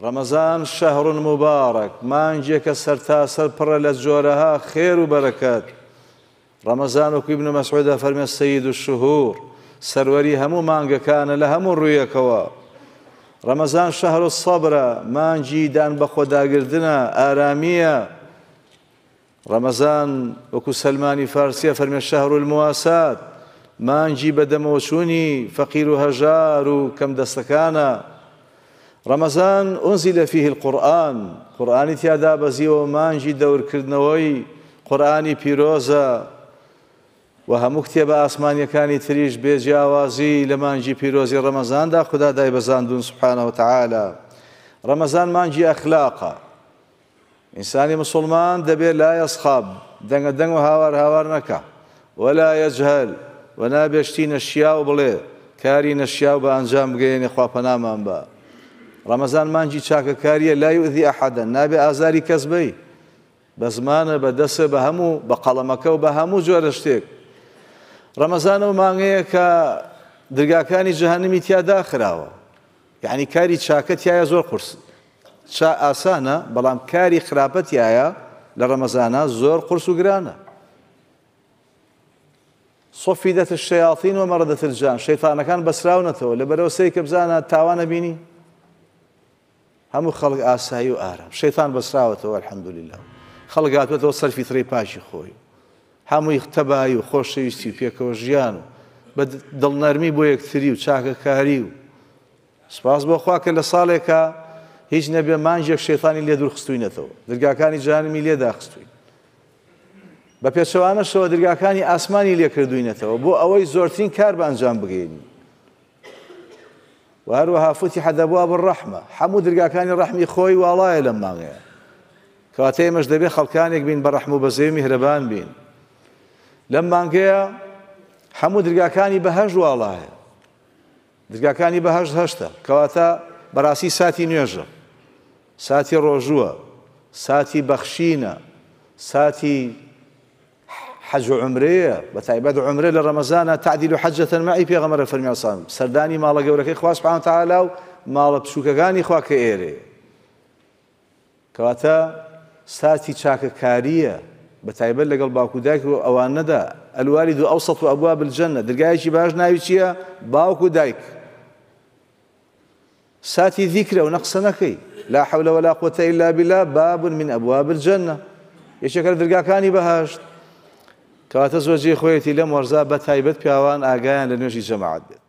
ڕەمەزان شەهڕون مبارەك مانجێکە سەرتاسەر پڕە لە جۆرەها خير و بەرەکەت ڕەمەزان وکوی بنە مەسعودە فەرمە سەید و شهور سەروەری هەموو كان لە هەموو ڕوویەکەوە ڕەمەزان شەهر و سەبرە مانجی دان بە خۆداگردنە ئارامیە ڕەمەزان وەکو سلمانی فارسیە فەرمێ شەهر المواسات مانجی بەدەمەوەچوونی فەقیر فقير هجار كم دستكانا ڕەمەزان ئۆنزی لە فیه القورآن قورآانی تیادا بەزیەوە مانجی دەورکردنەوەی قورآانی پیرۆزە و هەموو کتێبە ئاسمانیەکانی تریش بێجیاوازی لە مانجی پیرۆزی ڕەمەزاندا خدا دای بەزاندون سبحانەوە تعاالە ڕەمەزان مانجی ئەخلاقە ئینسانی مسلمان دەبێت لا ئەسخاب دەنگە دەنگ و هاوار هاوار نەکە ولا یەجهل و نابێشتی نەشیا و بڵێ کاری نەشیا و بە ئەنجام بگەێنێ خواپەنامان بە ڕەمەزان مانجی چاکەکاریە لای وذی ئەحەدە نابێ ئازاری کەسبەی بە زمانە بەدەسە بە هەموو بە قەڵەمەکە و بە هەموو جۆرە شتێک ڕەمەزان و مانگەیە کە درگاکانی جەهنمی تیادا خراوە یعنی کاری چاکە تایە زۆر قرس چا ئاسانە بەڵام کاری خراپەت یایە لە ڕەمەزانە زۆر قرس و گرانە صفیدەت شەیاڵین و مەڕدەتر جان شەیتانەکان بەسراونەتەوە لە بەرەوە سەی کە بزانە تاوانە بینی هەموو خەڵک ئاسایی و ئارام شەیتان بەسراوەتەوە الحەمدولیلا خەڵگاتوێتەوە سەرفی تری پاشی خۆی هەمووی تەبایی و خۆشەویستی و پێکەوە ژیان و بە دڵنەرمی بۆ یەکتری و چاکەکاری و سپاس بۆ خواکە لە ساڵێکە هیچ نەبێ مانجێک شێتانی لێ دوورخستوینەتەوە دەرگاکانی جانمی لێداخستوین بە پێچەوانەشەوە دەرگاکانی ئاسمانی لێکردوینەتەوە بۆ ئەوەی زۆرترین کار بەنجام بگەینی وهروها فتح دەبواب ڕەحمە هەموو درگاکانی ڕەحمی خۆی واڵایە لەم ماغەیە کاتەی مەش دەبێت خەڵکانێک بین بە ڕەحم و بەزێ میهرەبان بین لەم مانگەیە هەموو درگاکانی بەهەژ واڵایە درگاکانی بەهەش هەشتە کەواتە بەڕاستی ساتی نوێژە ساتی ڕۆژووە ساتی بەخشینە ساتی حج عمريه بە تایبەت عمرية لە ڕەمەزانە حجة معي حەجەتەن مای پێغەمەرە فەرمیاسان سرداني ماڵە گەورەکەی خواست پان تاالا و ماڵە پشوکەکانی خواکە ئێرێ کەواتە ساتی چاکەکاریە بە تایبەت لەگەڵ باکوداک و ئەوان نەدا ئەلواری دو ئەوسە و ئەبوا بجەنە دەرگایەکی باش ساتي ذكرى باوکو دایک لا حول ولا قوة إلا بالله باب من أبواب الجنة يشكر درقاكاني بهاشت كواتز وجي خويتي لم ورزا بتايبت بيوان اغان لنجي جماعه بيت.